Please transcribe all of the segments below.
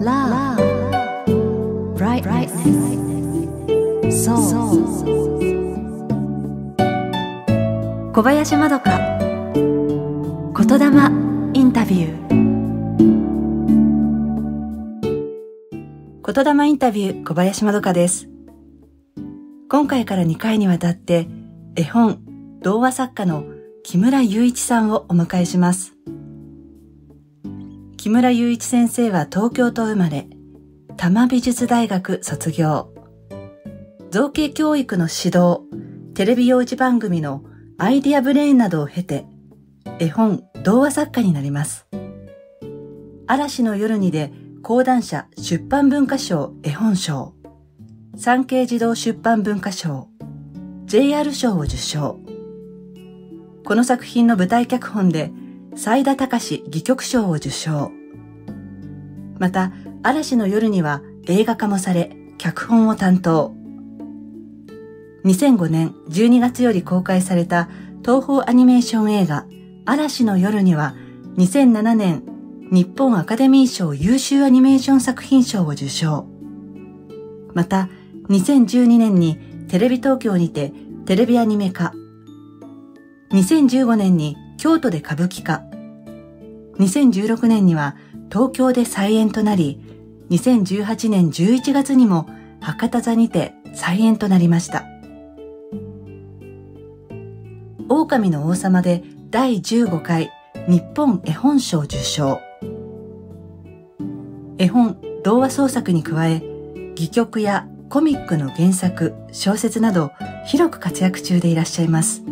小林まどか言霊インタビュー言霊インタビュー小林まどかです今回から2回にわたって絵本童話作家の木村雄一さんをお迎えします木村雄一先生は東京と生まれ、多摩美術大学卒業。造形教育の指導、テレビ用事番組のアイディアブレインなどを経て、絵本、童話作家になります。嵐の夜にで講談社出版文化賞絵本賞、産経児童出版文化賞、JR 賞を受賞。この作品の舞台脚本で、斉田隆戯曲賞を受賞。また、嵐の夜には映画化もされ、脚本を担当。2005年12月より公開された東方アニメーション映画、嵐の夜には、2007年、日本アカデミー賞優秀アニメーション作品賞を受賞。また、2012年にテレビ東京にてテレビアニメ化。2015年に京都で歌舞伎化。2016年には東京で再演となり、2018年11月にも博多座にて再演となりました。狼の王様で第15回日本絵本賞受賞。絵本、童話創作に加え、戯曲やコミックの原作、小説など広く活躍中でいらっしゃいます。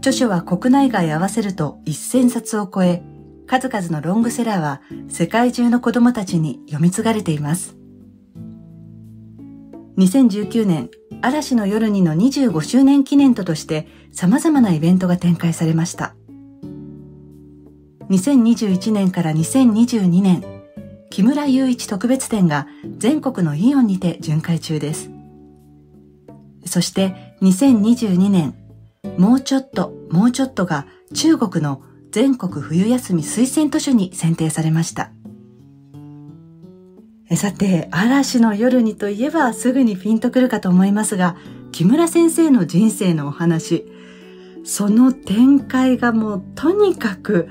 著書は国内外合わせると1000冊を超え、数々のロングセラーは世界中の子供たちに読み継がれています。2019年、嵐の夜にの25周年記念ととして様々なイベントが展開されました。2021年から2022年、木村雄一特別展が全国のイオンにて巡回中です。そして2022年、もうちょっと、もうちょっとが中国の全国冬休み推薦図書に選定されました。さて、嵐の夜にといえばすぐにピンとくるかと思いますが、木村先生の人生のお話、その展開がもうとにかく、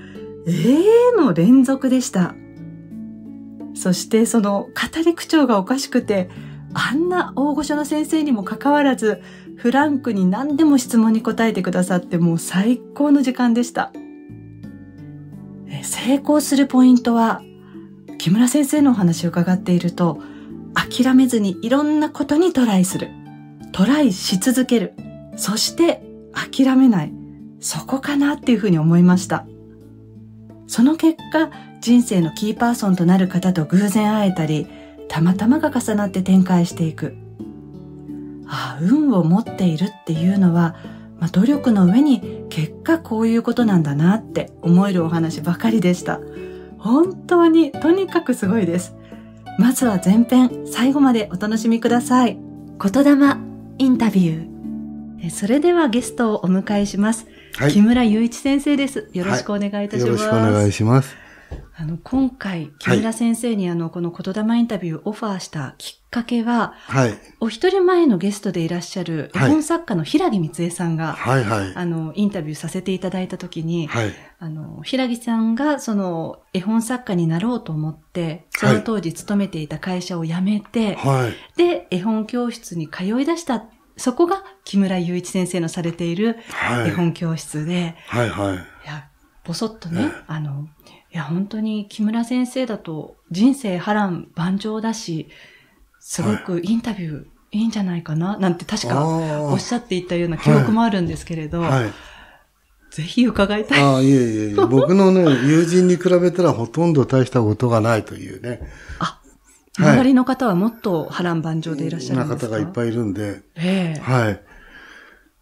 ええー、の連続でした。そしてその語り口調がおかしくて、あんな大御所の先生にもかかわらず、フランクに何でも質問に答えてくださってもう最高の時間でした。成功するポイントは、木村先生のお話を伺っていると、諦めずにいろんなことにトライする。トライし続ける。そして諦めない。そこかなっていうふうに思いました。その結果、人生のキーパーソンとなる方と偶然会えたり、たまたまが重なって展開していく。ああ、運を持っているっていうのは、まあ、努力の上に結果こういうことなんだなって思えるお話ばかりでした。本当にとにかくすごいです。まずは前編、最後までお楽しみください。言霊インタビュー。それではゲストをお迎えします。はい、木村雄一先生です。よろしくお願いいたします。はい、よろしくお願いします。あの今回、木村先生にあの、この言霊インタビューをオファーしたきっかけは、はい、お一人前のゲストでいらっしゃる絵本作家の平木光恵さんが、はいはい、あのインタビューさせていただいたときに、はい、あの平木さんがその絵本作家になろうと思って、その当時勤めていた会社を辞めて、はい、で、絵本教室に通い出したそこが木村雄一先生のされている絵本教室で、はい、はいはいいや、ぼそっとね、ねあの、いや、本当に木村先生だと人生波乱万丈だし、すごくインタビュー、い、いんじゃないかななんて確かおっしゃっていたような記憶もあるんですけれど、はいはい、ぜひ伺いたい。ああ、いえいえいえ、僕のね、友人に比べたらほとんど大したことがないというね。あ、周りの方はもっと波乱万丈でいらっしゃるんですか、はい、な方がいっぱいいるんで。ええー、はい。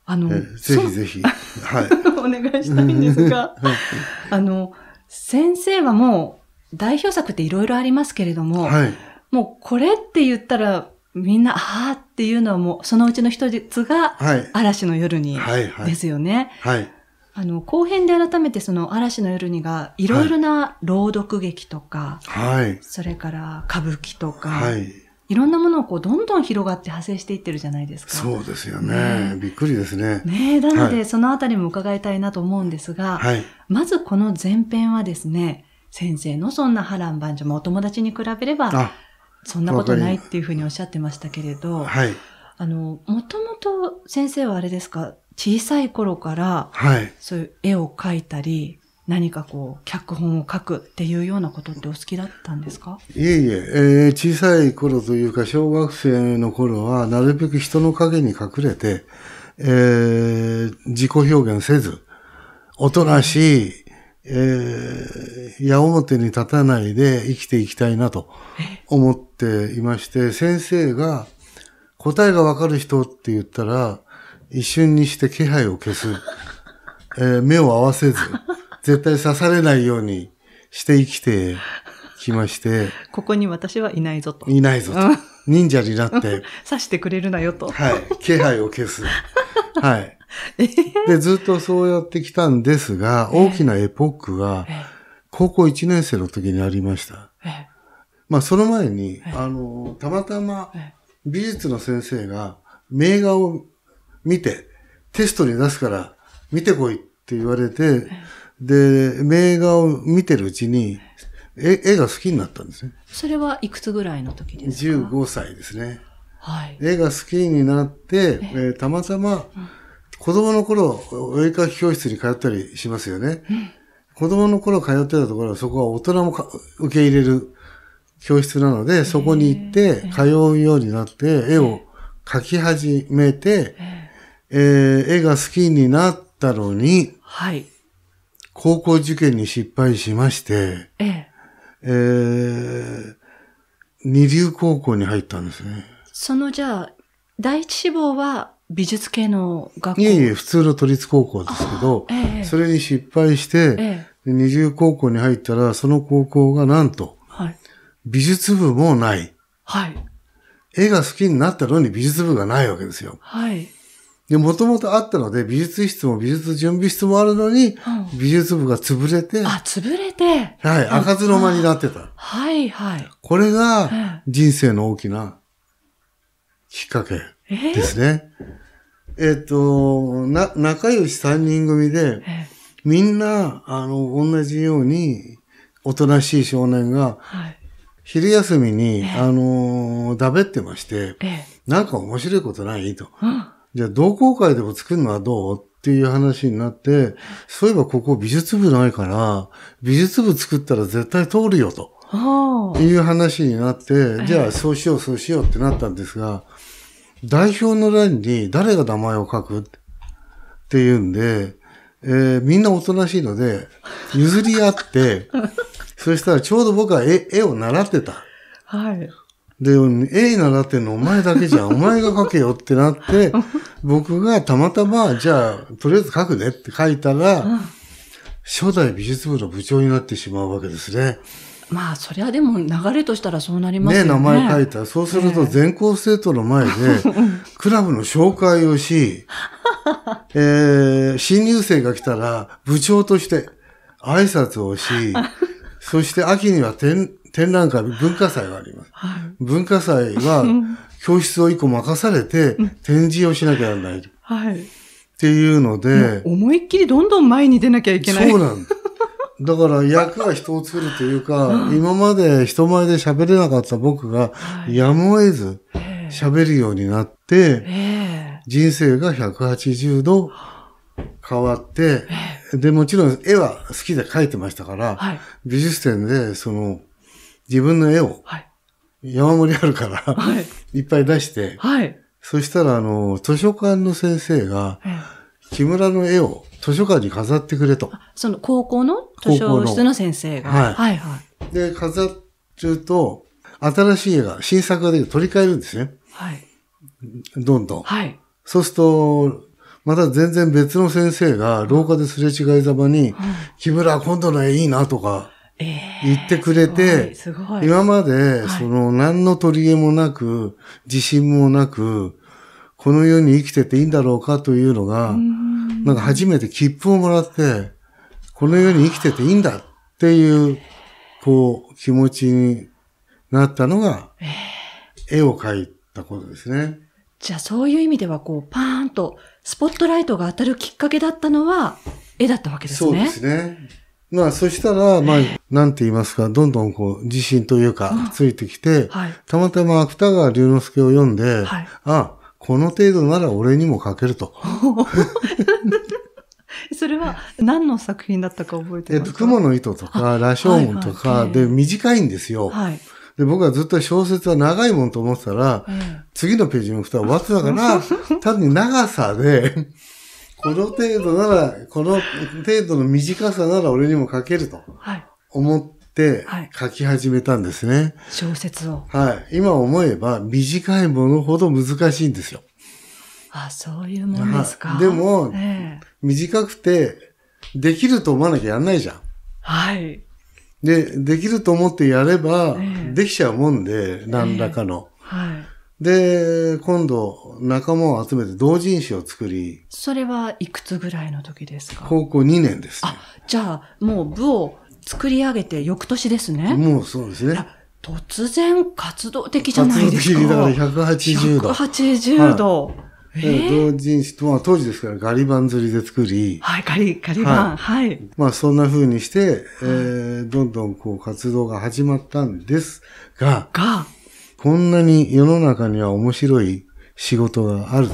あの、ぜひぜひ、はい。お願いしたいんですが、あの、先生はもう代表作っていろいろありますけれども、はい、もうこれって言ったらみんな、ああっていうのはもうそのうちの一つが、嵐の夜にですよね。はい。、あの、後編で改めてその嵐の夜にがいろいろな朗読劇とか、はい。それから歌舞伎とか、はい。いろんなものをこうどんどん広がって派生していってるじゃないですか。そうですよね。ねびっくりですね。ねなので、そのあたりも伺いたいなと思うんですが、はい、まずこの前編はですね、先生のそんな波乱万丈、まあ、お友達に比べれば、そんなことないっていうふうにおっしゃってましたけれど、はい、あの、もともと先生はあれですか、小さい頃から、はい、そういう絵を描いたり、何かこう、脚本を書くっていうようなことってお好きだったんですかいえいええー、小さい頃というか、小学生の頃は、なるべく人の影に隠れて、えー、自己表現せず、おとなしい、えー、矢面に立たないで生きていきたいなと思っていまして、先生が答えがわかる人って言ったら、一瞬にして気配を消す。えー、目を合わせず。絶対刺されないようにして生きてきまして。ここに私はいないぞと。いないぞと。忍者になって。刺してくれるなよと。はい。気配を消す。はい。で、ずっとそうやってきたんですが、大きなエポックが、高校1年生の時にありました。まあ、その前に、あの、たまたま、美術の先生が、名画を見て、テストに出すから、見てこいって言われて、で、名画を見てるうちに、絵絵が好きになったんですね。それはいくつぐらいの時ですか ?15 歳ですね。はい。絵が好きになって、えー、たまたま、子供の頃、お絵描き教室に通ったりしますよね。うん、子供の頃通ってたところは、そこは大人も受け入れる教室なので、そこに行って通うようになって、絵を描き始めて、えー、絵が好きになったのに、はい。高校受験に失敗しまして、えええー、二流高校に入ったんですね。そのじゃあ、第一志望は美術系の学校いえいえ、普通の都立高校ですけど、ええ、それに失敗して、ええ、二流高校に入ったら、その高校がなんと、はい、美術部もない。はい。絵が好きになったのに美術部がないわけですよ。はい。で、もともとあったので、美術室も美術準備室もあるのに、うん、美術部が潰れて。あ、潰れて。はい、開かずの間になってた。はいはい。これが、人生の大きなきっかけですね。えー、えっと、な、仲良し三人組で、みんな、あの、同じように、おとなしい少年が、昼休みに、あのだべってまして、なんか面白いことないと。うんじゃあ同好会でも作るのはどうっていう話になって、そういえばここ美術部ないから、美術部作ったら絶対通るよと。いう話になって、じゃあそうしようそうしようってなったんですが、代表の欄に誰が名前を書くっていうんで、えー、みんなおとなしいので、譲り合って、そしたらちょうど僕は絵絵を習ってた。はい。で、A ならってんのお前だけじゃん。お前が書けよってなって、僕がたまたま、じゃあ、とりあえず書くねって書いたら、初代美術部の部長になってしまうわけですね。まあ、そりゃでも流れとしたらそうなりますよね。ね名前書いた。そうすると全校生徒の前で、クラブの紹介をし、えー、新入生が来たら部長として挨拶をし、そして秋には展覧会、文化祭があります。はい、文化祭は、教室を一個任されて、展示をしなきゃならない。はい。っていうので。思いっきりどんどん前に出なきゃいけない。そうなんだ。だから役が人を作るというか、今まで人前で喋れなかった僕が、やむを得ず喋るようになって、人生が180度変わって、で、もちろん絵は好きで描いてましたから、美術展でその自分の絵を、山盛りあるから、い、っぱい出して、はい、そしたら、あの、図書館の先生が、木村の絵を図書館に飾ってくれと。その高校の図書室の先生が。はい。はいはい。で、飾っちゃうと、新しい絵が、新作ができる取り替えるんですね。はい。どんどん。はい。そうすると、また全然別の先生が廊下ですれ違いざまに、木村今度の絵いいなとか、言ってくれて、今まで、その、何の取り柄もなく、自信もなく、この世に生きてていいんだろうかというのが、なんか初めて切符をもらって、この世に生きてていいんだっていう、こう、気持ちになったのが、絵を描いたことですね。じゃあそういう意味では、こう、パーンと、スポットライトが当たるきっかけだったのは、絵だったわけですね。そうですね。まあ、そしたら、まあ、なんて言いますか、どんどんこう、自信というか、ついてきて、たまたま芥川龍之介を読んで、あ、この程度なら俺にも書けると。それは何の作品だったか覚えてますかえっと、雲の糸とか、羅生門とかで短いんですよ。はい、で僕はずっと小説は長いもんと思ってたら、次のページに行くと終わってたから、単に長さでこの程度なら、この程度の短さなら俺にも書けると思って書き始めたんですね。はい、小説を。はい。今思えば短いものほど難しいんですよ。あ、そういうもんですか。でも、短くて、できると思わなきゃやんないじゃん。はい。で、できると思ってやれば、できちゃうもんで、何らかの。で、今度、仲間を集めて同人誌を作り。それはいくつぐらいの時ですか高校2年です、ね、あ、じゃあ、もう部を作り上げて翌年ですね。もうそうですね。突然活動的じゃないですか。活動的だから180度。180度。はいえー、同人誌と、まあ当時ですからガリ版釣りで作り。はい、ガリ、ガリ版、はい。はい、まあそんな風にして、えー、どんどんこう活動が始まったんですが。が。こんなに世の中には面白い仕事がある。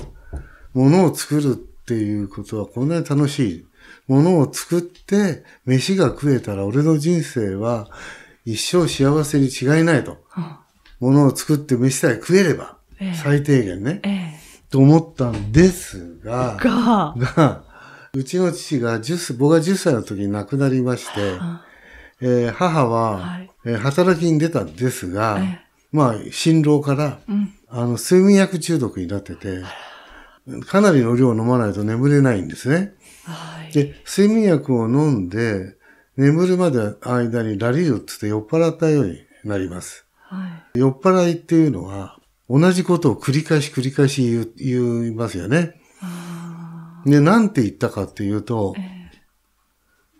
ものを作るっていうことはこんなに楽しい。ものを作って飯が食えたら俺の人生は一生幸せに違いないと。ものを作って飯さえ食えれば、最低限ね、えと思ったんですが、が、がうちの父が10、僕が10歳の時に亡くなりまして、えー、母は、え働きに出たんですが、まあ、心労から、うん、あの、睡眠薬中毒になってて、かなりの量を飲まないと眠れないんですね。はい、で、睡眠薬を飲んで、眠るまで間にラリルってって酔っ払ったようになります。はい、酔っ払いっていうのは、同じことを繰り返し繰り返し言言いますよね。で、なんて言ったかっていうと、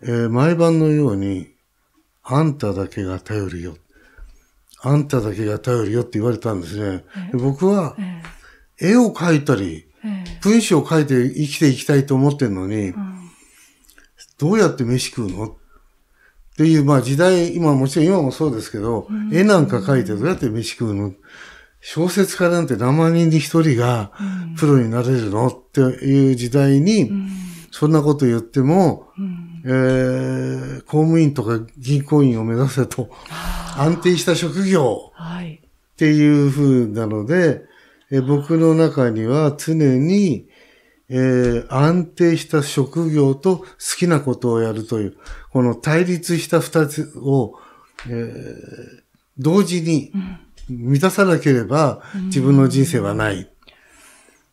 えー、えー、毎晩のように、あんただけが頼りよ。あんただけが頼りよって言われたんですね。僕は、絵を描いたり、文章を書いて生きていきたいと思ってんのに、うん、どうやって飯食うのっていう、まあ時代、今もちろん今もそうですけど、うん、絵なんか描いてどうやって飯食うの小説家なんて何万人で一人がプロになれるのっていう時代に、そんなこと言っても、うんえー、公務員とか銀行員を目指せと、安定した職業っていう風なので、え僕の中には常に、えー、安定した職業と好きなことをやるという、この対立した二つを、えー、同時に満たさなければ、自分の人生はない。うん、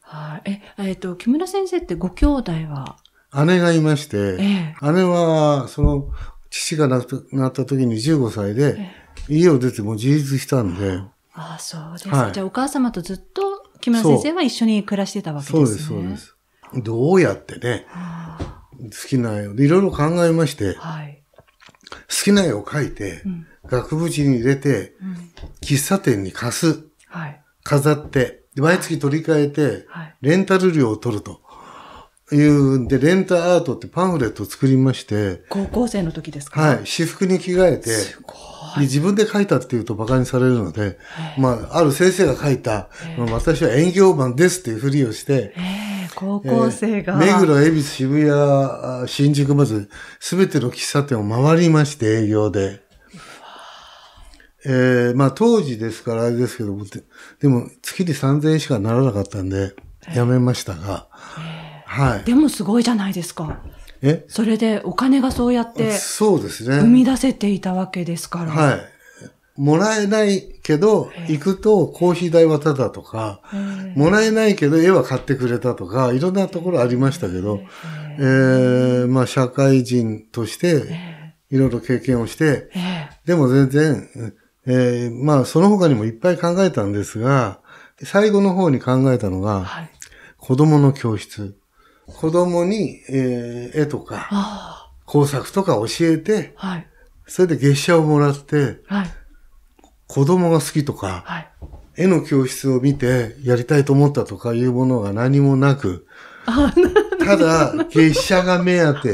はい、え、えっ、ー、と、木村先生ってご兄弟は姉がいまして、ええ、姉は、その、父が亡くなった時に15歳で、家を出ても自立したんで。ああ、そうですか、はい。じゃあお母様とずっと木村先生は一緒に暮らしてたわけですね。そうです、そうです。どうやってね、好きな絵を、いろいろ考えまして、はい、好きな絵を描いて、うん、額縁に入れて、うん、喫茶店に貸す、はい、飾って、毎月取り替えて、レンタル料を取ると。いうんで、レンタアートってパンフレットを作りまして。高校生の時ですかはい。私服に着替えて。すごい。自分で書いたっていうと馬鹿にされるので、まあ、ある先生が書いた、私は営業マンですっていうふりをして、高校生が。えー、目黒、恵比寿、渋谷、新宿、まず、すべての喫茶店を回りまして、営業で。えー、まあ当時ですからあれですけども、でも月に3000円しかならなかったんで、やめましたが、えーはい、でもすごいじゃないですか。えそれでお金がそうやって、そうですね。生み出せていたわけですから。はい。もらえないけど、行くとコーヒー代はただとか、もらえないけど絵は買ってくれたとか、いろんなところありましたけど、えー、まあ社会人として、いろいろ経験をして、でも全然、えー、まあその他にもいっぱい考えたんですが、最後の方に考えたのが、はい、子供の教室。子供に、えー、絵とか、工作とか教えて、はい、それで月謝をもらって、はい、子供が好きとか、はい、絵の教室を見てやりたいと思ったとかいうものが何もなく、ただ、月謝が目当て。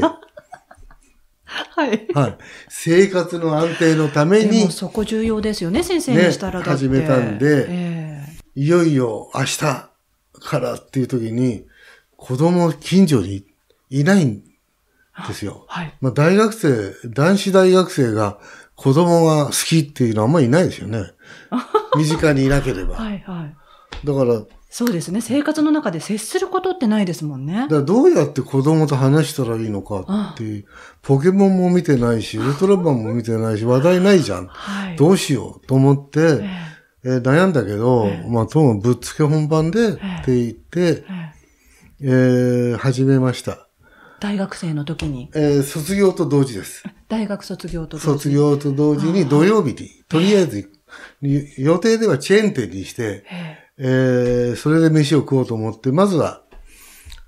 はい。はい。生活の安定のために。そこ重要ですよね、先生にしたらだって、ね、始めたんで、えー、いよいよ明日からっていう時に、子供近所にいないんですよ。はい。まあ大学生、男子大学生が子供が好きっていうのはあんまりいないですよね。身近にいなければ。はいはい。だから、そうですね。生活の中で接することってないですもんね。だどうやって子供と話したらいいのかっていう、ポケモンも見てないし、ウルトラマンも見てないし、話題ないじゃん。はい、どうしようと思って、えー、悩んだけど、えまあ、ともぶっつけ本番でって言って、ええー、始めました。大学生の時に。えー、卒業と同時です。大学卒業と同時卒業と同時に土曜日に、とりあえず、予定ではチェーン店にして、えー、それで飯を食おうと思って、まずは、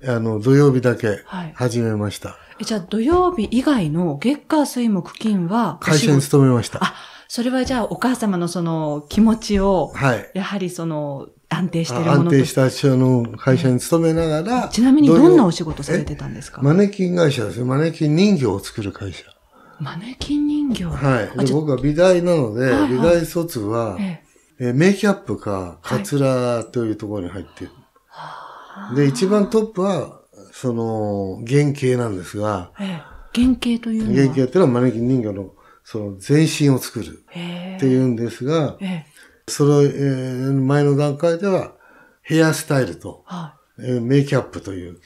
あの、土曜日だけ始めました。はい、じゃあ土曜日以外の月火水木金は会社に勤めました。あ、それはじゃあお母様のその気持ちを、はい。やはりその、安定してる安定した社の会社に勤めながら、ちなみにどんなお仕事されてたんですかマネキン会社ですよ。マネキン人形を作る会社。マネキン人形はい。で僕は美大なので、はいはい、美大卒は、ええ、メイキャップか、カツラというところに入ってる。はい、で、一番トップは、その、原型なんですが、ええ、原型というのは原型っていうのはマネキン人形の、その、全身を作るっていうんですが、ええその、えー、前の段階では、ヘアスタイルと、はい、メイキャップという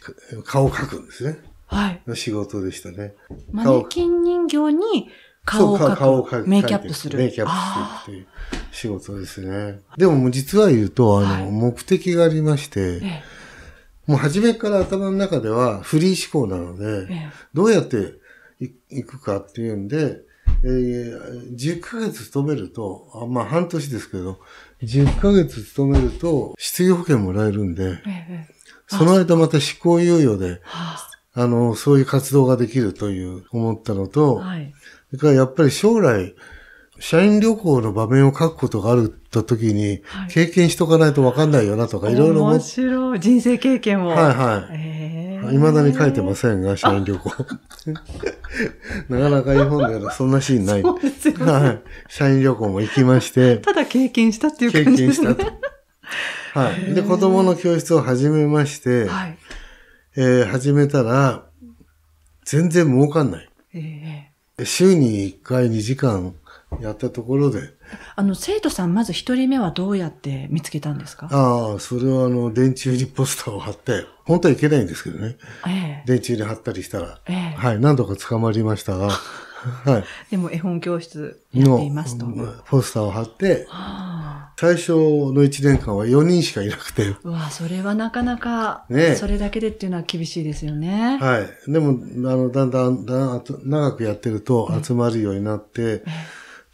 顔を描くんですね。はい。の仕事でしたね。マネキン人形に顔を描く。顔を描く。メイキャップする。メイキャップするっていう仕事ですね。でも実は言うと、あの、はい、目的がありまして、ええ、もう初めから頭の中ではフリー思考なので、え、どうやって行くかっていうんで、えー、10ヶ月勤めると、あまあ半年ですけど、10ヶ月勤めると、失業保険もらえるんで、ええ、その間また執行猶予で、あの、そういう活動ができるという思ったのと、はい、からやっぱり将来、社員旅行の場面を書くことがあるった時に、はい、経験しとかないと分かんないよなとか、いろいろ面白い。人生経験を。はいはい。えー、未だに書いてませんが、社員旅行。なかなか日本ではそんなシーンない。そうですよね、はい。社員旅行も行きまして。ただ経験したっていう感じですね。経験したと。はい。で、子供の教室を始めまして、はい、えー、始めたら、全然儲かんない。えー、週に1回2時間、やったところで。あの、生徒さん、まず一人目はどうやって見つけたんですかああ、それはあの、電柱にポスターを貼って、本当はいけないんですけどね。ええ、電柱に貼ったりしたら。ええ、はい、何度か捕まりましたが。はい。でも絵本教室やっていますと。ポスターを貼って、最初の1年間は4人しかいなくて。うわ、それはなかなか、ね、それだけでっていうのは厳しいですよね。はい。でも、あの、だんだん、だん長くやってると集まるようになって、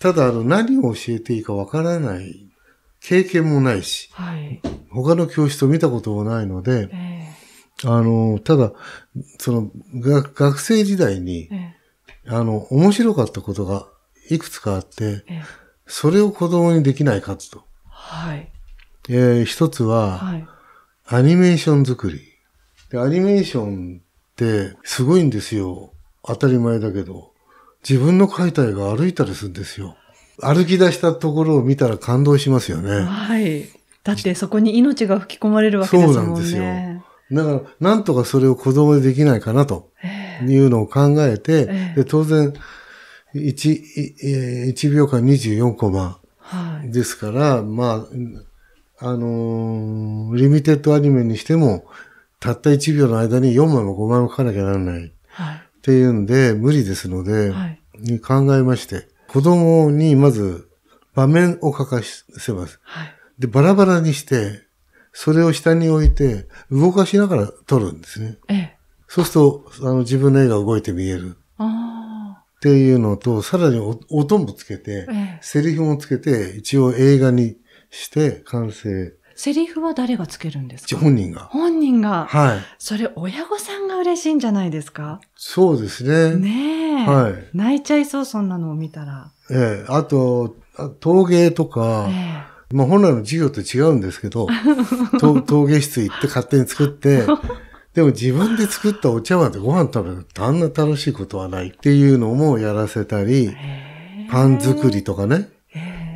ただ、あの、何を教えていいかわからない、経験もないし、はい、他の教室を見たこともないので、えー、あの、ただ、その、学生時代に、えー、あの、面白かったことがいくつかあって、えー、それを子供にできないかと。はい。えー、一つは、はい、アニメーション作り。で、アニメーションってすごいんですよ。当たり前だけど。自分の解体が歩いたりするんですよ。歩き出したところを見たら感動しますよね。はい。だってそこに命が吹き込まれるわけですもんね。そうなんですよ。だから、なんとかそれを子供でできないかなというのを考えて、えー、で当然1、1秒間24コマですから、はい、まあ、あのー、リミテッドアニメにしても、たった1秒の間に4枚も5枚も書かなきゃならない。はいっていうんで無理ですので、はい、考えまして、子供にまず場面を書かせます。はい、で、バラバラにして、それを下に置いて、動かしながら撮るんですね。ええ、そうすると、あの、自分の絵が動いて見える。っていうのと、さらに音もつけて、ええ、セリフもつけて、一応映画にして完成セリフは誰がつけるんですか本人が。本人が。はい。それ、親御さんが嬉しいんじゃないですかそうですね。ねえ。はい。泣いちゃいそう、そんなのを見たら。ええあと、陶芸とか、ええ、まあ本来の授業と違うんですけど 陶芸室行って勝手に作って、でも自分で作ったお茶碗でご飯食べるってあんな楽しいことはないっていうのもやらせたり、パン作りとかね、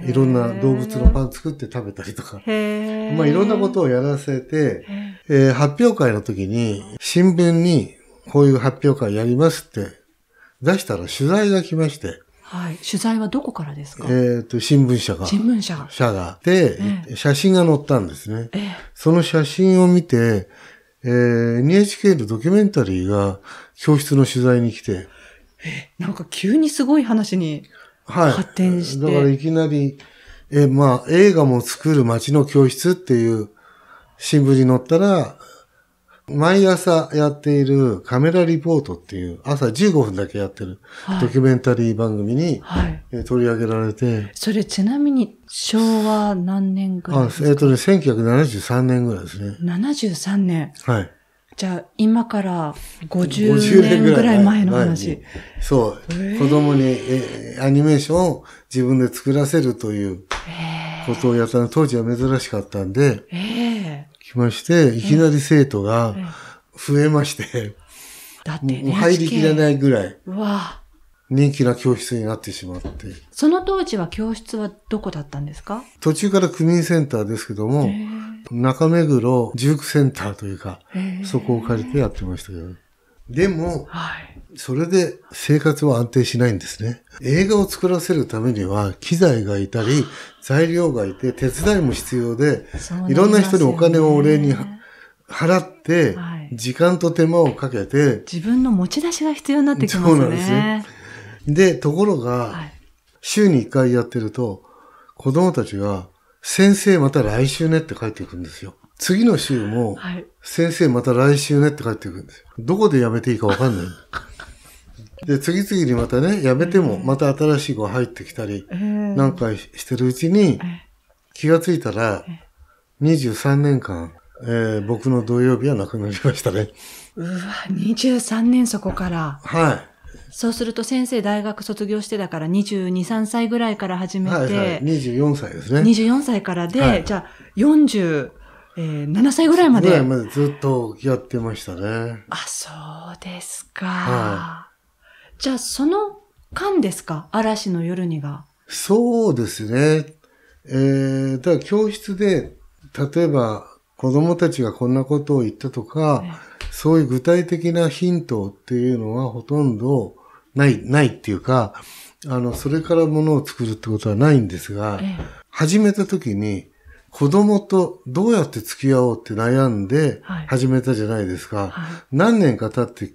いろんな動物のパン作って食べたりとか。へまあ、いろんなことをやらせて、えー、発表会の時に、新聞にこういう発表会やりますって出したら取材が来まして、はい。取材はどこからですかえっ、と、新聞社が。新聞社が。社が。で、えー、写真が載ったんですね。えー、その写真を見て、えー、NHK のドキュメンタリーが教室の取材に来て。えー、なんか急にすごい話に発展して。はい、だからいきなり、え、まあ、映画も作る街の教室っていう新聞に載ったら、毎朝やっているカメラリポートっていう、朝15分だけやってるドキュメンタリー番組に、え取り上げられて。それちなみに昭和何年ぐらいですかあえっ、ー、とね、1973年ぐらいですね。73年。はい。じゃあ、今から50年ぐらい前の話。そう、えー。子供にえアニメーションを自分で作らせるということをやったの、当時は珍しかったんで、来まして、いきなり生徒が増えまして、だって、もう入りきらないぐらい。人気な教室になってしまって。その当時は教室はどこだったんですか途中から区民センターですけども、中目黒塾センターというか、そこを借りてやってましたけど。でも、はい、それで生活は安定しないんですね。映画を作らせるためには、機材がいたり、材料がいて、手伝いも必要で、いろんな人にお金をお礼に払って、時間と手間をかけて、はい、自分の持ち出しが必要になってきますね。そうなんですね。で、ところが、週に1回やってると、子供たちが、先生また来週ねって帰っていくんですよ。次の週も、はい、先生また来週ねって帰ってくるんですよ。どこで辞めていいかわかんない。で、次々にまたね、辞めても、また新しい子入ってきたり、なんかしてるうちに、気がついたら、23年間、えー、僕の土曜日はなくなりましたね。うわ、23年そこから。はい。そうすると先生大学卒業してだから22、3歳ぐらいから始めて。はい、はい、24歳ですね。24歳からで、はい、じゃあ40、えー、7歳ぐらいまで。ぐらいまでずっとやってましたね。あ、そうですか。はい、じゃあ、その間ですか嵐の夜にが。そうですね。えー、だから教室で、例えば子供たちがこんなことを言ったとか、そういう具体的なヒントっていうのはほとんどない、ないっていうか、あの、それからものを作るってことはないんですが、え始めた時に、子供とどうやって付き合おうって悩んで始めたじゃないですか。はいはい、何年か経って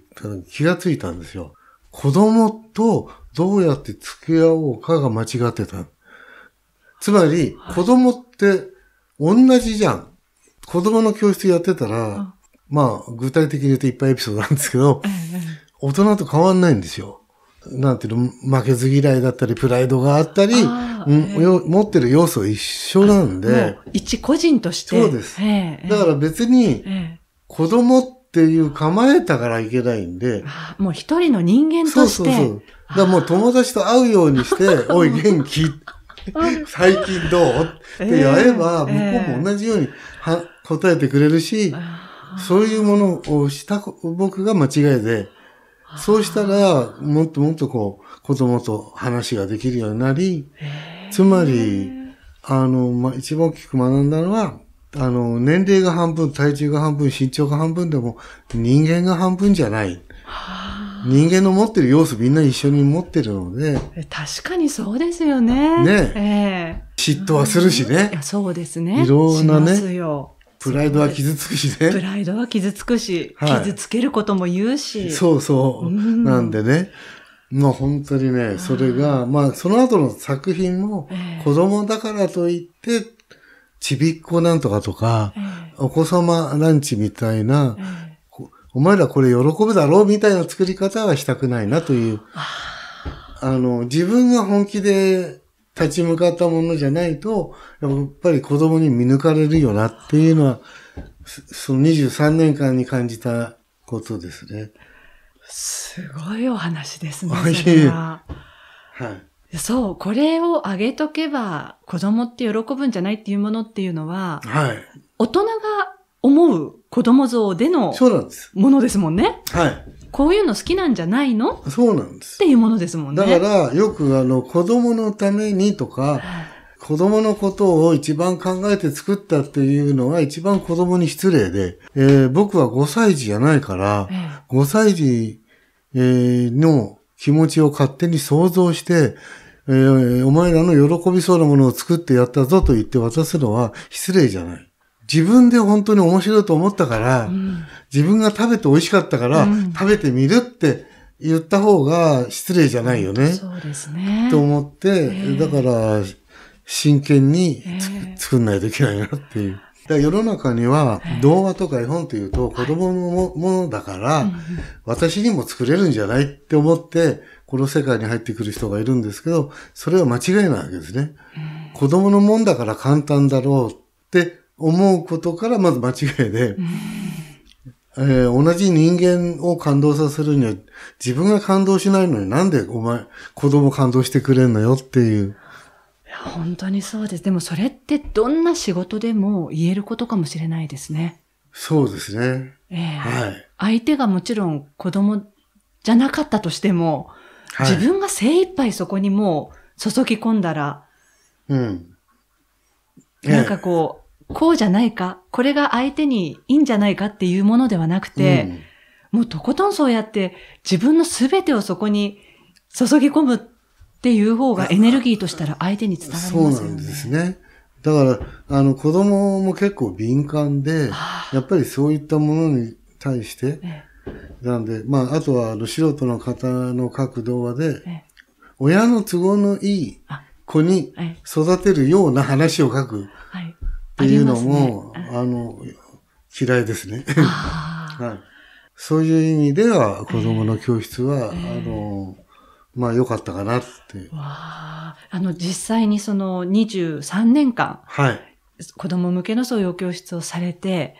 気がついたんですよ。子供とどうやって付き合おうかが間違ってた。つまり、子供って同じじゃん。子供の教室やってたら、まあ、具体的に言うといっぱいエピソードなんですけど、大人と変わんないんですよ。なんていうの、負けず嫌いだったり、プライドがあったり、持ってる要素一緒なんで。一個人として。そうです。だから別に、子供っていう構えたからいけないんで。もう一人の人間として。そうそうそう。だからもう友達と会うようにして、おい元気、最近どうってやれば、向こうも同じようには答えてくれるし、そういうものをした僕が間違いで、そうしたら、もっともっとこう、子供と話ができるようになり、つまり、あの、まあ、一番大きく学んだのは、あの、年齢が半分、体重が半分、身長が半分でも、人間が半分じゃない。人間の持ってる要素みんな一緒に持ってるので。確かにそうですよね。ねえ。ー、嫉妬はするしね。いやそうですね。いろんなね。プライドは傷つくしね。プライドは傷つくし、はい、傷つけることも言うし。そうそう。なんでね。まあ本当にね、それが、まあその後の作品も、子供だからといって、ちびっこなんとかとか、お子様ランチみたいな、お前らこれ喜ぶだろうみたいな作り方はしたくないなという。あの、自分が本気で立ち向かったものじゃないと、やっぱり子供に見抜かれるよなっていうのは、その23年間に感じたことですね。すごいお話ですね。それははい。そう、これをあげとけば子供って喜ぶんじゃないっていうものっていうのは、はい。大人が思う子供像でのものですもんね。んはい。こういうの好きなんじゃないのそうなんです。っていうものですもんね。だから、よくあの、子供のためにとか、子供のことを一番考えて作ったっていうのは一番子供に失礼で、えー、僕は5歳児じゃないから、え5歳児、えー、の気持ちを勝手に想像して、えー、お前らの喜びそうなものを作ってやったぞと言って渡すのは失礼じゃない。自分で本当に面白いと思ったから、うん、自分が食べて美味しかったから、うん、食べてみるって言った方が失礼じゃないよね。そうですね。と思って、えー、だから、真剣に、えー、作んないといけないなっていう。世の中には、童話とか絵本というと子供のものだから、私にも作れるんじゃないって思って、この世界に入ってくる人がいるんですけど、それは間違いなわけですね。子供のもんだから簡単だろうって思うことからまず間違いで、えー、同じ人間を感動させるには自分が感動しないのになんでお前子供感動してくれんのよっていう。いや本当にそうです。でもそれってどんな仕事でも言えることかもしれないですね。そうですね。えー、はい。相手がもちろん子供じゃなかったとしても、はい、自分が精一杯そこにもう注ぎ込んだら、うん。なんかこう、こうじゃないか、これが相手にいいんじゃないかっていうものではなくて、うん、もうとことんそうやって自分の全てをそこに注ぎ込むっていう方がエネルギーとしたら相手に伝わりますよね。そうなんですね。だから、あの、子供も結構敏感で、やっぱりそういったものに対して、なんで、まあ、あとは、あの、素人の方の各動画で、親の都合のいい子に育てるような話を書くっていうのも、あ、ねあの、嫌いですね、はい。そういう意味では子供の教室は、えー、あの、まあ良かったかなって。あの、実際にその23年間、はい、子供向けのそういう教室をされて、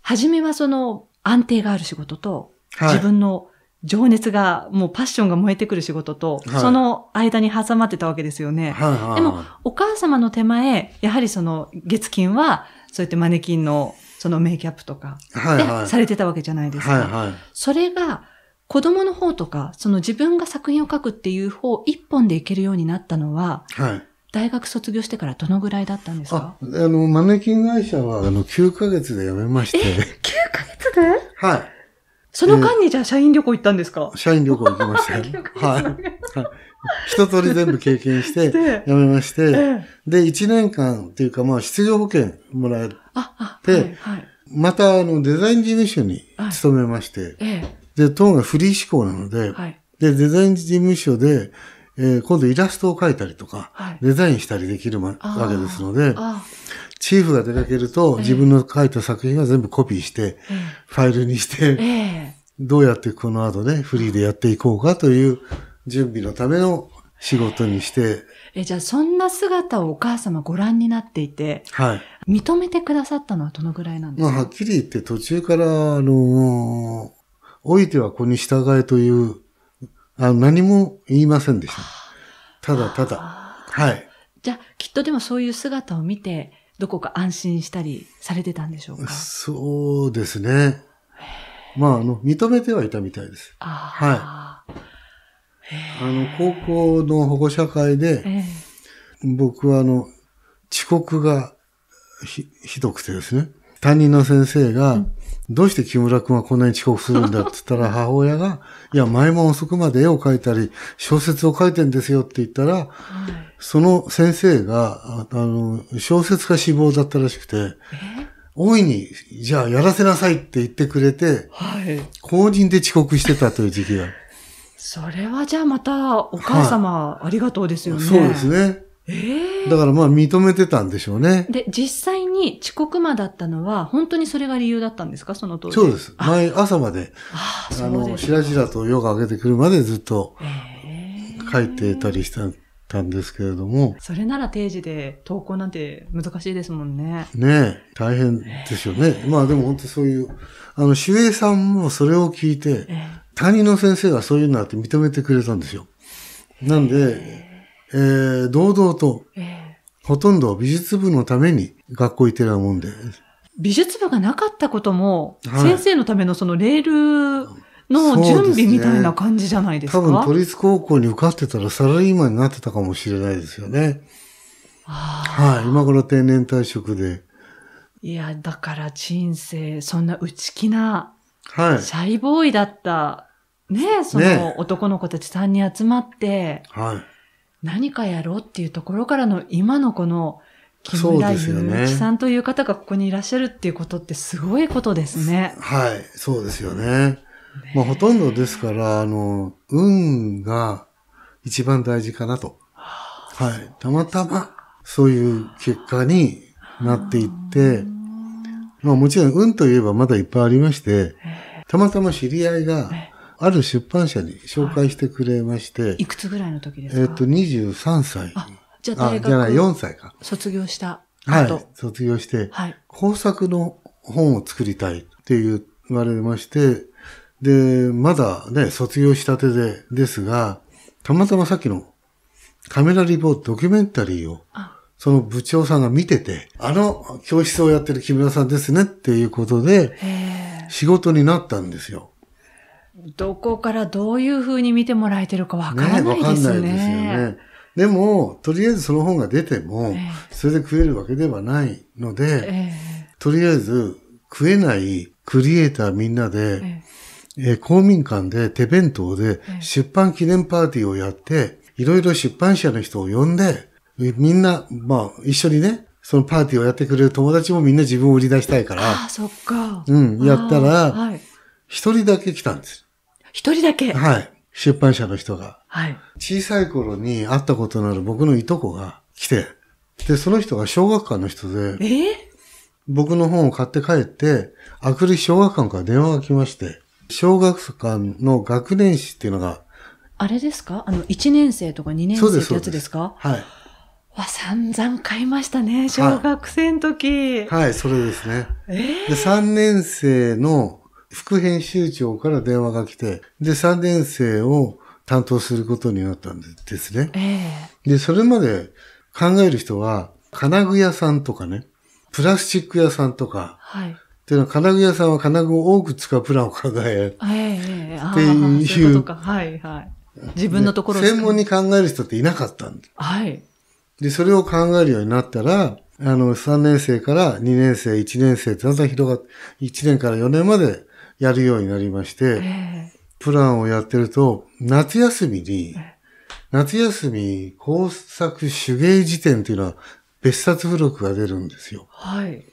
初めはその安定がある仕事と、自分の情熱が、もうパッションが燃えてくる仕事と、はい、その間に挟まってたわけですよね。はいはいでも、お母様の手前、やはりその月金は、そうやってマネキンのそのメイキャップとか、で、されてたわけじゃないですか。はいはい、それが、子供の方とか、その自分が作品を書くっていう方一本でいけるようになったのは、はい、大学卒業してからどのぐらいだったんですかあの、マネキン会社は、あの、9ヶ月で辞めまして。え ?9 ヶ月ではい。その間にじゃあ社員旅行行ったんですか、えー、社員旅行行きましたよ。はい。一通り全部経験して、辞めまして、で、1年間っていうか、まあ、失業保険もらって、はいはい、また、あの、デザイン事務所に勤めまして、はいえで、当がフリー志向なので、で、デザイン事務所で、えー、今度イラストを描いたりとか、デザインしたりできるわけですので、チーフが出かけると、自分の書いた作品は全部コピーして、ファイルにして、どうやってこの後ね、フリーでやっていこうかという準備のための仕事にして。え、じゃあそんな姿をお母様ご覧になっていて、はい。認めてくださったのはどのぐらいなんですかまあ、はっきり言って途中から、あのおいては子に従えという、あの何も言いませんでした。ただただ。はい。じゃあ、きっとでもそういう姿を見て、どこか安心したりされてたんでしょうかそうですね。まあ、あの、認めてはいたみたいです。はい。あの、高校の保護者会で、僕はあの、遅刻がひ、ひどくてですね。担任の先生が、うん、どうして木村君はこんなに遅刻するんだって言ったら 母親が、いや、前も遅くまで絵を描いたり、小説を書いてんですよって言ったら、はいその先生が、あの、小説家志望だったらしくて、大いに、じゃあやらせなさいって言ってくれて、はい。公認で遅刻してたという時期が。それはじゃあまたお母様、ありがとうですよね。そうですね。ええー、だからまあ認めてたんでしょうね。で、実際に遅刻魔だったのは、本当にそれが理由だったんですかその当時。そうです。毎朝まで、ああの、しらじらと夜が明けてくるまでずっと書いてたりしたたんですけれども。それなら定時で投稿なんて難しいですもんね。ねえ、大変ですよね。まあでも本当そういう、あの、守衛さんもそれを聞いて、担任の先生がそういうのだって認めてくれたんですよ。なんで、えー、堂々と、ほとんど美術部のために学校行ってるようなもんで。美術部がなかったことも、先生のためのそのレールの準備みたいな感じじゃないですか。すね、多分、都立高校に受かってたらサラリーマンになってたかもしれないですよね。はい、あ、今頃定年退職で。いや、だから人生、そんな内気な、はい。シャイボーイだった、ね、その男の子たち3人集まって、はい。何かやろうっていうところからの今のこの、木村祐一さんという方がここにいらっしゃるっていうことってすごいことですね。はい、そうですよね。まあ、ほとんどですから、あの、運が一番大事かなと。はい。たまたま、そういう結果になっていって、まあもちろん運といえばまだいっぱいありまして、たまたま知り合いが、ある出版社に紹介してくれまして。はい、いくつぐらいの時ですかえっ、と、23歳。あ、じゃあ大学あじゃない、4歳か。卒業した。はい。卒業して、はい、工作の本を作りたいって言われまして、で、まだね、卒業したてで、ですが、たまたまさっきのカメラリポートドキュメンタリーを、その部長さんが見てて、あの教室をやってる木村さんですねっていうことで、仕事になったんですよ。どこからどういうふうに見てもらえてるかわからないですよね。わ、ね、かんないですよね。でも、とりあえずその本が出ても、それで食えるわけではないので、とりあえず食えないクリエイターみんなで、えー、公民館で手弁当で出版記念パーティーをやって、いろいろ出版社の人を呼んで、みんな、まあ、一緒にね、そのパーティーをやってくれる友達もみんな自分を売り出したいから。あそっか。うん、やったら、一、はい、人だけ来たんです。一人だけはい。出版社の人が。はい。小さい頃に会ったことのある僕のいとこが来て、で、その人が小学館の人で、えー、僕の本を買って帰って、あくる小学館から電話が来まして、小学館の学年誌っていうのが。あれですかあの、1年生とか2年生ってやつですかはい。わ、散々買いましたね、小学生の時。はい、はい、それですね。えー、で、3年生の副編集長から電話が来て、で、3年生を担当することになったんですね。えー、で、それまで考える人は、金具屋さんとかね、プラスチック屋さんとか、はい、っていうのは、金具屋さんは金具を多く使うプランを考え、えー、っていう。はいはい。自分のところ、専門に考える人っていなかったんで。はい。で、それを考えるようになったら、あの、3年生から2年生、1年生ってだんだん広がって、1年から4年までやるようになりまして、えー、プランをやってると、夏休みに、夏休み工作手芸辞典っていうのは別冊付録が出るんですよ。はい。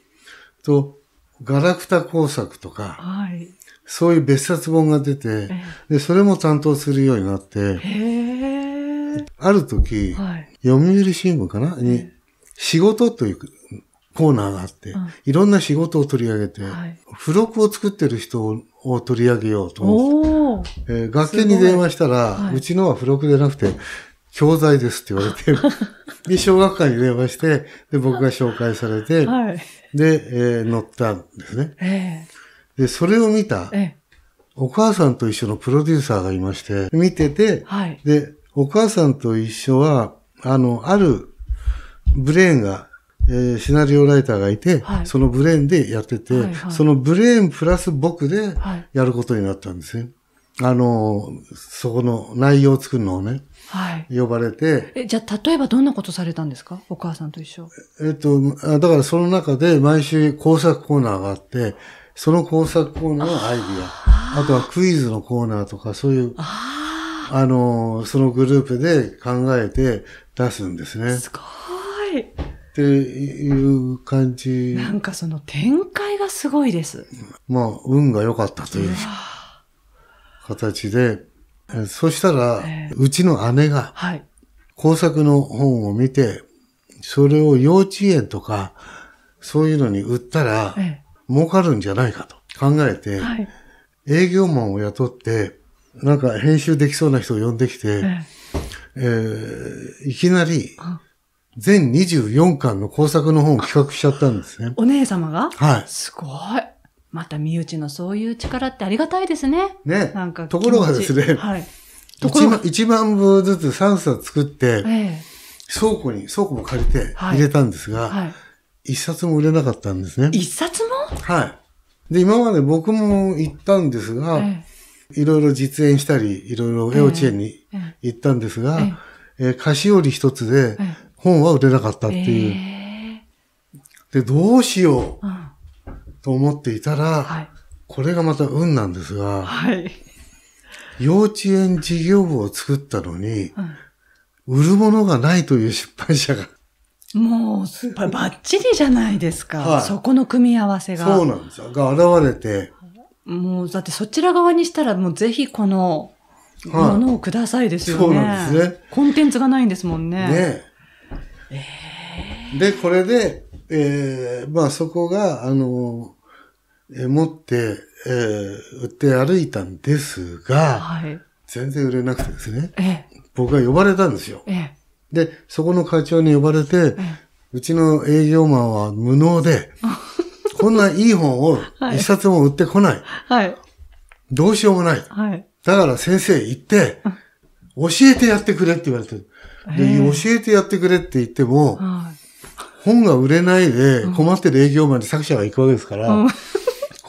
と、ガラクタ工作とか、はい、そういう別冊本が出て、で、それも担当するようになって、ある時、はい、読売新聞かなに、仕事というコーナーがあって、うん、いろんな仕事を取り上げて、はい、付録を作ってる人を取り上げようと思って、えー、学研に電話したら、はい、うちのは付録じゃなくて、教材ですって言われて、で、小学館に電話して、で、僕が紹介されて、はい、で、えー、乗ったんですね。えー、で、それを見た、えー、お母さんと一緒のプロデューサーがいまして、見てて、はい、で、お母さんと一緒は、あの、あるブレーンが、えー、シナリオライターがいて、はい、そのブレーンでやってて、はいはい、そのブレーンプラス僕でやることになったんですね。あの、そこの内容を作るのをね。呼ばれて、はい、えじゃあ例えばどんなことされたんですかお母さんと一緒。えっと、だからその中で毎週工作コーナーがあって、その工作コーナーのアイディア、あとはクイズのコーナーとかそういう、ああの、そのグループで考えて出すんですね。すごい。っていう感じ。なんかその展開がすごいです。まあ、運が良かったという形で、そしたら、えー、うちの姉が、工作の本を見て、それを幼稚園とか、そういうのに売ったら、えー、儲かるんじゃないかと考えて、はい、営業マンを雇って、なんか編集できそうな人を呼んできて、えー、いきなり、全24巻の工作の本を企画しちゃったんですね。お姉様がはい。すごい。また身内のそういう力ってありがたいですね。ね。なんか。ところがですね。はい。一こ1万部ずつ3冊作って、ええ、倉庫に、倉庫も借りて入れたんですが、はいはい、1冊も売れなかったんですね。1冊もはい。で、今まで僕も行ったんですが、ええ、いろいろ実演したり、いろいろ幼稚園に行ったんですが、えええ菓子折り一つで本は売れなかったっていう。で、どうしよう。うんと思っていたら、はい、これがまた運なんですが、はい、幼稚園事業部を作ったのに、うん、売るものがないという出版社が。もう、すっい、バッチリじゃないですか。はい、そこの組み合わせが。そうなんですよ。が現れて。もう、だってそちら側にしたら、もうぜひこの、ものをくださいですよね、そうなんですね。コンテンツがないんですもんね。ねえ。ー、で、これで、えー、まあそこが、あの、持って、えー、売って歩いたんですが、はい、全然売れなくてですね、え僕が呼ばれたんですよ。え、で、そこの会長に呼ばれて、うちの営業マンは無能で、こんないい本を一冊も売ってこない。はい、どうしようもない。はい、だから先生行って、教えてやってくれって言われてる。で、教えてやってくれって言っても、はい、本が売れないで困ってる営業マンに作者が行くわけですから、うん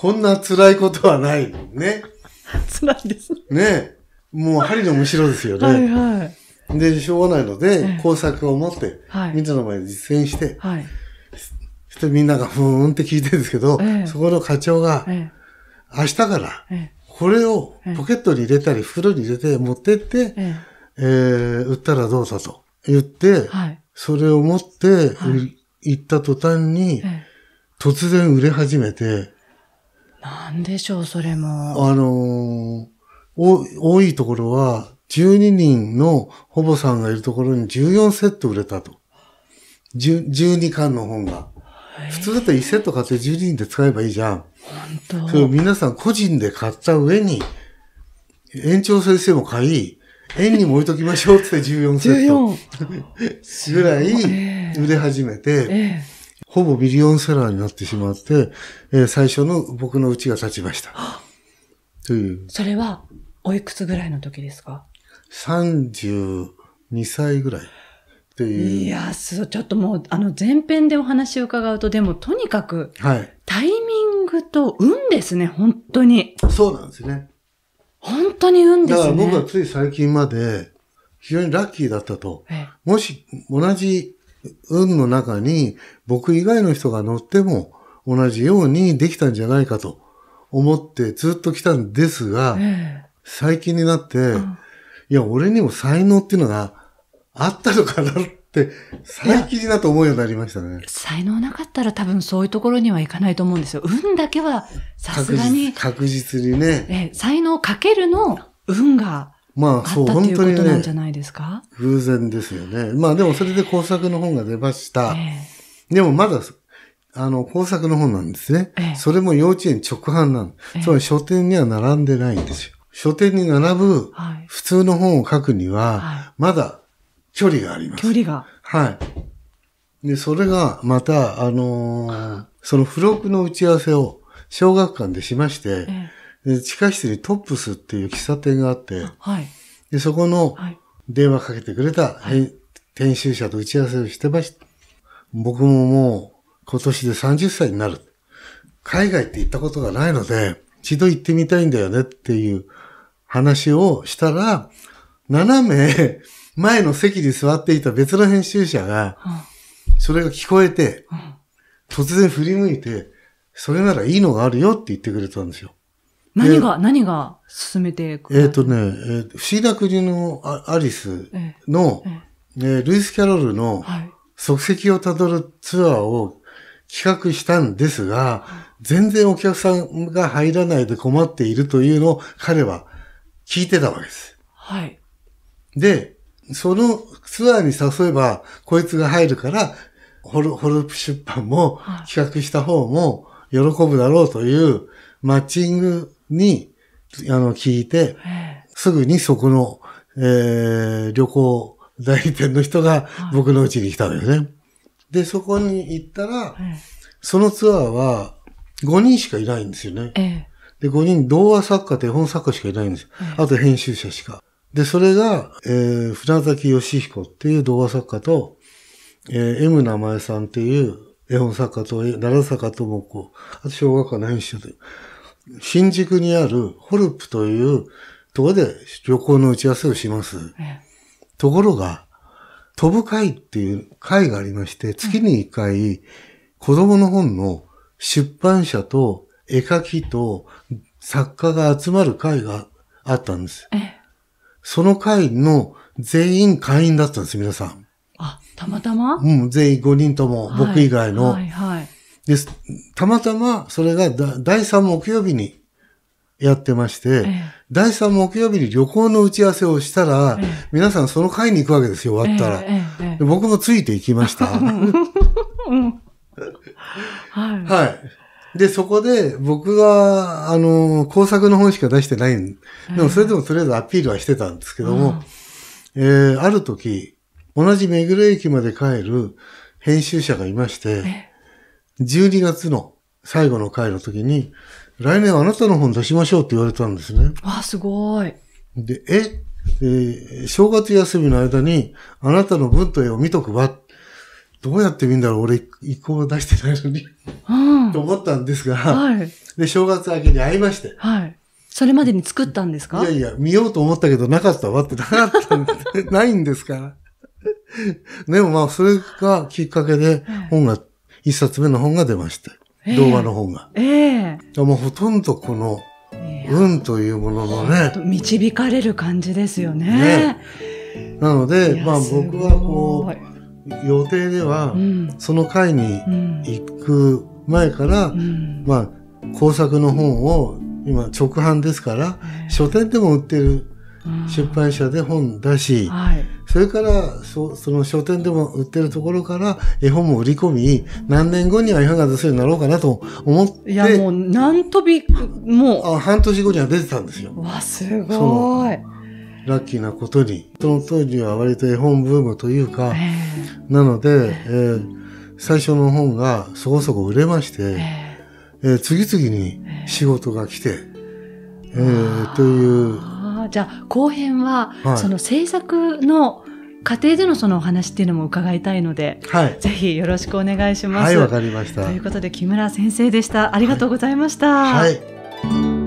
こんな辛いことはないね。辛いですね。もう針のむしろですよね。はいはい。で、しょうがないので、工作を持って、みんなの前で実践して、はい、そしてみんながふーんって聞いてるんですけど、そこの課長が、明日から、これをポケットに入れたり、袋に入れて持ってって、ええー、売ったらどうだと言って、はい、それを持って、行った途端に、突然売れ始めて、なんでしょう、それも。あのー、多いところは、12人のほぼさんがいるところに14セット売れたと。12巻の本が。普通だったら1セット買って12人で使えばいいじゃん。本当そう、皆さん個人で買った上に、園長先生も買い、園にも置いときましょうって14セット。ぐらい売れ始めて、えーえーほぼビリオンセラーになってしまって、えー、最初の僕の家が立ちました。という。それは、おいくつぐらいの時ですか ?32 歳ぐらい。という。いや、そう、ちょっともう、あの、前編でお話を伺うと、でも、とにかく、はい。タイミングと運ですね、本当に。そうなんですね。本当に運ですね。だから僕はつい最近まで、非常にラッキーだったと。もし、同じ運の中に僕以外の人が乗っても同じようにできたんじゃないかと思ってずっと来たんですが、最近になって、いや、俺にも才能っていうのがあったのかなって、最近だと思うようになりましたね。才能なかったら多分そういうところにはいかないと思うんですよ。運だけは、さすがに。確実にね。才能かけるの運がまあ、そう、本当にね。偶然ですよね。まあでもそれで工作の本が出ました。えー、でもまだ、あの、工作の本なんですね。えー、それも幼稚園直販なの。えー、つまり書店には並んでないんですよ。書店に並ぶ普通の本を書くには、まだ距離があります。距離が。はい。で、それがまた、あのー、その付録の打ち合わせを小学館でしまして、で地下室にトップスっていう喫茶店があって、はい、でそこの電話かけてくれた、はい、編集者と打ち合わせをしてました。僕ももう今年で30歳になる。海外って行ったことがないので、一度行ってみたいんだよねっていう話をしたら、斜め前の席に座っていた別の編集者が、それが聞こえて、突然振り向いて、それならいいのがあるよって言ってくれたんですよ。何が、何が進めてくるえっ、ー、とね、えー、不思議な国のアリスの、えー、ルイス・キャロルの足跡をたどるツアーを企画したんですが、全然お客さんが入らないで困っているというのを彼は聞いてたわけです。はい。で、そのツアーに誘えば、こいつが入るから、ホル、ホルプ出版も企画した方も喜ぶだろうというマッチングに、あの、聞いて、すぐにそこの、えー、旅行代理店の人が僕の家に来たんでね。で、そこに行ったら、そのツアーは5人しかいないんですよね。で、5人童話作家と絵本作家しかいないんですよ。あと編集者しか。で、それが、えー、船崎義彦っていう童話作家と、えー、M 名前さんっていう絵本作家と、奈良坂智子、あと小学館の編集者という。新宿にあるホルプというところで旅行の打ち合わせをします。ところが、飛ぶ会っていう会がありまして、月に1回、子供の本の出版社と絵描きと作家が集まる会があったんです。その会の全員会員だったんです、皆さん。あ、たまたまうん、全員5人とも、僕以外の。はい、はい、はい。で、たまたまそれが第3木曜日にやってまして、え第3木曜日に旅行の打ち合わせをしたら、え、皆さんその会に行くわけですよ、終わったら。僕もついていきました。はい。で、そこで僕は、あの、工作の本しか出してないん、でもそれでもとりあえずアピールはしてたんですけども、えー、ある時、同じ目黒駅まで帰る編集者がいまして、12月の最後の回の時に、来年あなたの本出しましょうって言われたんですね。わあ、すごい。で、え、えー、正月休みの間に、あなたの文と絵を見とくわ。どうやって見んだろう俺、一個も出してないのにうん。と思ったんですが、はい。で、正月明けに会いまして。はい。それまでに作ったんですかいやいや、見ようと思ったけどなかったわってなかったんで、ないんですから。でもまあ、それがきっかけで本が一冊目の本が出ました。えー、動画の本が。ええー、もうほとんどこの、運というもののね。導かれる感じですよね。ねなので、まあ僕はこう、予定では、その会に行く前から、うん、まあ、工作の本を今直販ですから、書店でも売ってる出版社で本だし、はいそれからそ、その書店でも売ってるところから絵本も売り込み、何年後には絵本が出せるようになろうかなと思って。いや、もう、何とび、もう。あ、半年後には出てたんですよ。わ、すごい。ラッキーなことに。その当時は割と絵本ブームというか、なので、えー、最初の本がそこそこ売れまして、えー、次々に仕事が来て、えー、という。じゃあ後編は、はい、その制作の家庭でのそのお話っていうのも伺いたいので、はい、ぜひよろしくお願いします。はい、わかりました。ということで木村先生でした。ありがとうございました。はい、はい